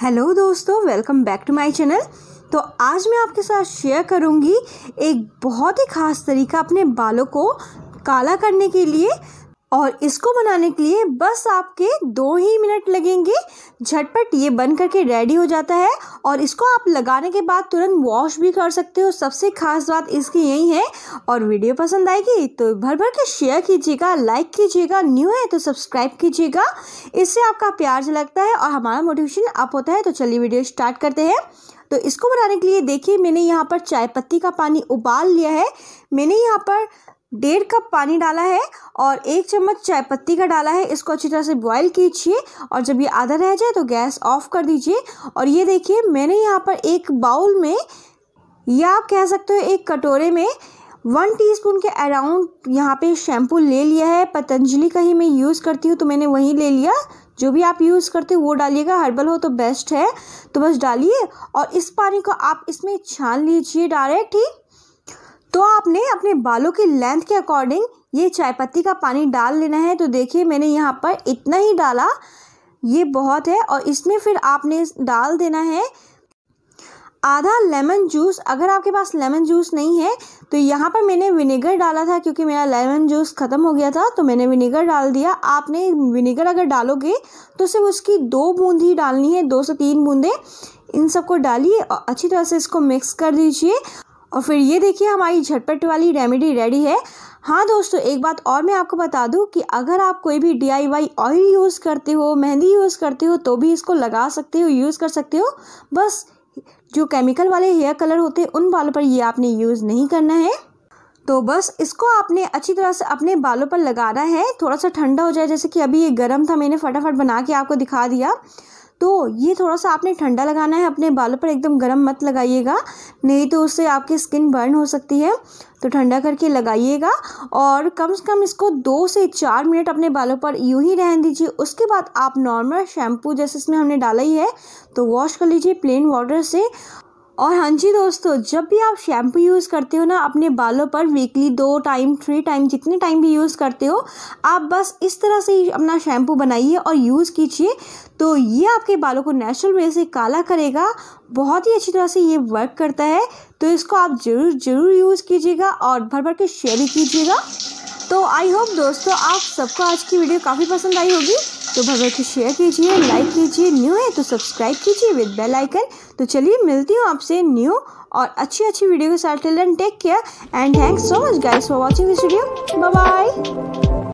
hello दोस्तों welcome back to my channel तो आज मैं आपके साथ शेयर करूंगी एक बहुत ही खास तरीका अपने बालों को काला करने के लिए और इसको बनाने के लिए बस आपके दो ही मिनट लगेंगे झटपट ये बन करके रेडी हो जाता है और इसको आप लगाने के बाद तुरंत वॉश भी कर सकते हो सबसे खास बात इसकी यही है और वीडियो पसंद आएगी तो भर भर के शेयर कीजिएगा लाइक कीजिएगा न्यू है तो सब्सक्राइब कीजिएगा इससे आपका प्यार लगता है और हमारा मोटिवेशन अप होता है तो चलिए वीडियो स्टार्ट करते हैं तो इसको बनाने के लिए देखिए मैंने यहाँ पर चाय पत्ती का पानी उबाल लिया है मैंने यहाँ पर डेढ़ कप पानी डाला है और एक चम्मच चाय पत्ती का डाला है इसको अच्छी तरह से बॉईल कीजिए और जब ये आधा रह जाए तो गैस ऑफ कर दीजिए और ये देखिए मैंने यहाँ पर एक बाउल में या आप कह सकते हो एक कटोरे में वन टीस्पून के अराउंड यहाँ पे शैम्पू ले लिया है पतंजलि का ही मैं यूज़ करती हूँ तो मैंने वहीं ले लिया जो भी आप यूज़ करते हो वो डालिएगा हर्बल हो तो बेस्ट है तो बस डालिए और इस पानी को आप इसमें छान लीजिए डायरेक्ट ही आपने अपने बालों की लेंथ के अकॉर्डिंग ये चाय पत्ती का पानी डाल लेना है तो देखिए मैंने यहाँ पर इतना ही डाला ये बहुत है और इसमें फिर आपने डाल देना है आधा लेमन जूस अगर आपके पास लेमन जूस नहीं है तो यहाँ पर मैंने विनेगर डाला था क्योंकि मेरा लेमन जूस ख़त्म हो गया था तो मैंने विनेगर डाल दिया आपने विनेगर अगर डालोगे तो सिर्फ उसकी दो बूंद ही डालनी है दो से तीन बूंदें इन सबको डालिए और अच्छी तरह से इसको मिक्स कर दीजिए और फिर ये देखिए हमारी झटपट वाली रेमेडी रेडी है हाँ दोस्तों एक बात और मैं आपको बता दूं कि अगर आप कोई भी डी आई ऑयल यूज़ करते हो मेहंदी यूज़ करते हो तो भी इसको लगा सकते हो यूज़ कर सकते हो बस जो केमिकल वाले हेयर कलर होते हैं उन बालों पर ये आपने यूज़ नहीं करना है तो बस इसको आपने अच्छी तरह से अपने बालों पर लगाना है थोड़ा सा ठंडा हो जाए जैसे कि अभी ये गर्म था मैंने फटाफट बना के आपको दिखा दिया तो ये थोड़ा सा आपने ठंडा लगाना है अपने बालों पर एकदम गर्म मत लगाइएगा नहीं तो उससे आपकी स्किन बर्न हो सकती है तो ठंडा करके लगाइएगा और कम से कम इसको दो से चार मिनट अपने बालों पर यूँ ही रहने दीजिए उसके बाद आप नॉर्मल शैम्पू जैसे इसमें हमने डाला ही है तो वॉश कर लीजिए प्लेन वाटर से और हाँ जी दोस्तों जब भी आप शैम्पू यूज़ करते हो ना अपने बालों पर वीकली दो टाइम थ्री टाइम जितने टाइम भी यूज़ करते हो आप बस इस तरह से ही अपना शैम्पू बनाइए और यूज़ कीजिए तो ये आपके बालों को नेचुरल वे से काला करेगा बहुत ही अच्छी तरह से ये वर्क करता है तो इसको आप ज़रूर ज़रूर यूज़ कीजिएगा और भर भर के शेयर भी कीजिएगा तो आई होप दोस्तों आप सबको आज की वीडियो काफ़ी पसंद आई होगी तो भगत को शेयर कीजिए लाइक कीजिए न्यू है तो सब्सक्राइब कीजिए विद बेल आइकन तो चलिए मिलती हूँ आपसे न्यू और अच्छी अच्छी वीडियो के साथ till take care and thanks so much guys for watching this video bye bye